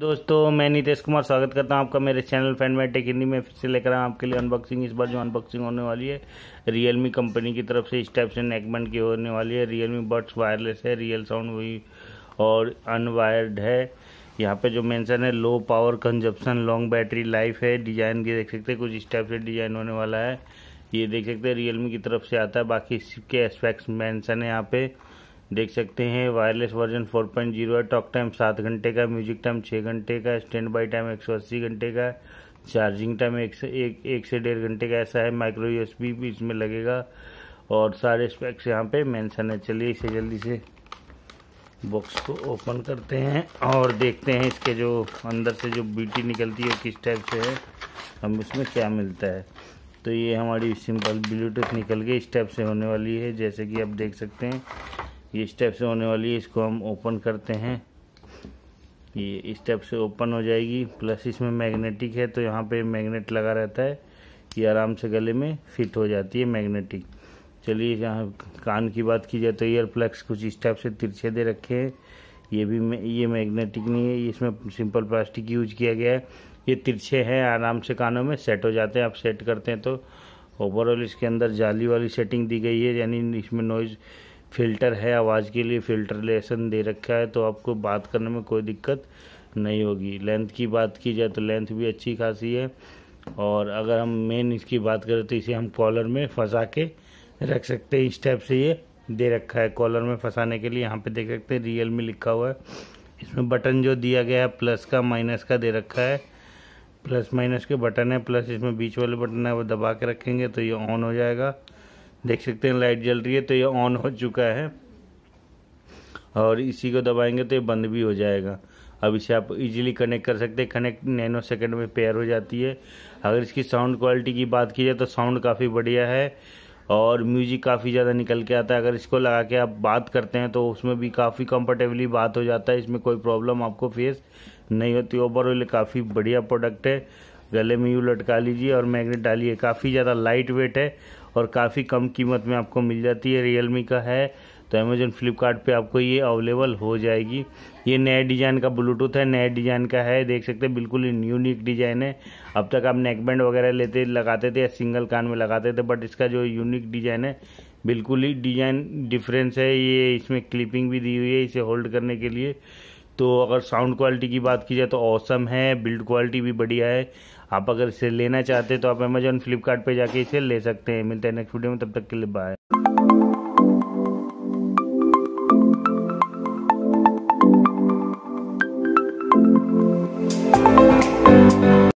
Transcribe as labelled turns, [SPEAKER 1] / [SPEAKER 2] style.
[SPEAKER 1] दोस्तों मैं नीतीश कुमार स्वागत करता हूं आपका मेरे चैनल फैन टेक हिंदी में फिर से लेकर आया आपके लिए अनबॉक्सिंग इस बार जो अनबॉक्सिंग होने वाली है रियलमी कंपनी की तरफ से इस टाइप से नेकबैंड की होने वाली है रियलमी बर्ड्स वायरलेस है रियल साउंड वही और अनवायर्ड है यहाँ पे जो मेंशन है low power consumption long battery life है डिज़ाइन की देख सकते हैं कुछ इस टाइप से डिज़ाइन होने वाला है ये देख सकते हैं रियलमी की तरफ से आता है बाकी इसके एस्पेक्ट्स मैंसन है यहाँ पे देख सकते हैं वायरलेस वर्जन 4.0 है टॉक टाइम सात घंटे का म्यूजिक टाइम छः घंटे का स्टैंड बाई टाइम एक सौ अस्सी घंटे का चार्जिंग टाइम एक से एक एक से डेढ़ घंटे का ऐसा है माइक्रो यूएसबी भी इसमें लगेगा और सारे स्पेक्स यहाँ पे मेंशन है चलिए इसे जल्दी से बॉक्स को ओपन करते हैं और देखते हैं इसके जो अंदर से जो बीटी निकलती है किस टाइप से है हम उसमें क्या मिलता है तो ये हमारी सिंपल ब्लूटूथ निकल के इस टाइप से होने वाली है जैसे कि आप देख सकते हैं ये स्टेप से होने वाली है इसको हम ओपन करते हैं ये स्टेप से ओपन हो जाएगी प्लस इसमें मैग्नेटिक है तो यहाँ पे मैग्नेट लगा रहता है ये आराम से गले में फिट हो जाती है मैग्नेटिक चलिए यहाँ कान की बात की जाए तो ईयर प्लग्स कुछ इस टाइप से तिरछे दे रखे हैं ये भी ये मैग्नेटिक नहीं है इसमें सिंपल प्लास्टिक यूज किया गया है ये तिरछे हैं आराम से कानों में सेट हो जाते हैं आप सेट करते हैं तो ओवरऑल इसके अंदर जाली वाली सेटिंग दी गई है यानी इसमें नॉइज़ फ़िल्टर है आवाज़ के लिए फ़िल्टर लेसन दे रखा है तो आपको बात करने में कोई दिक्कत नहीं होगी लेंथ की बात की जाए तो लेंथ भी अच्छी खासी है और अगर हम मेन इसकी बात करें तो इसे हम कॉलर में फंसा के रख सकते हैं इस टाइप से ये दे रखा है कॉलर में फंसाने के लिए यहाँ पे देख सकते हैं रियल में लिखा हुआ है इसमें बटन जो दिया गया है प्लस का माइनस का दे रखा है प्लस माइनस के बटन है प्लस इसमें बीच वाले बटन है वो दबा के रखेंगे तो ये ऑन हो जाएगा देख सकते हैं लाइट जल रही है तो ये ऑन हो चुका है और इसी को दबाएंगे तो ये बंद भी हो जाएगा अब इसे आप इजीली कनेक्ट कर सकते हैं कनेक्ट नैनो सेकंड में पेयर हो जाती है अगर इसकी साउंड क्वालिटी की बात की जाए तो साउंड काफ़ी बढ़िया है और म्यूजिक काफ़ी ज़्यादा निकल के आता है अगर इसको लगा के आप बात करते हैं तो उसमें भी काफ़ी कंफर्टेबली बात हो जाता है इसमें कोई प्रॉब्लम आपको फेस नहीं होती ओवरऑल काफ़ी बढ़िया प्रोडक्ट है गले में यूँ लटका लीजिए और मैग्नेट डालिए काफ़ी ज़्यादा लाइट वेट है और काफ़ी कम कीमत में आपको मिल जाती है रियलमी का है तो अमेजोन फ्लिपकार्ट आपको ये अवेलेबल हो जाएगी ये नए डिज़ाइन का ब्लूटूथ है नए डिज़ाइन का है देख सकते हैं बिल्कुल यूनिक डिज़ाइन है अब तक आप नेकबैंड वगैरह लेते लगाते थे या सिंगल कान में लगाते थे बट इसका जो यूनिक डिज़ाइन है बिल्कुल ही डिज़ाइन डिफरेंस है ये इसमें क्लिपिंग भी दी हुई है इसे होल्ड करने के लिए तो अगर साउंड क्वालिटी की बात की जाए तो औसम है बिल्ड क्वालिटी भी बढ़िया है आप अगर इसे लेना चाहते हैं तो आप अमेजोन फ्लिपकार्ट जाके इसे ले सकते हैं मिलते हैं नेक्स्ट वीडियो में तब तक के लिए बाय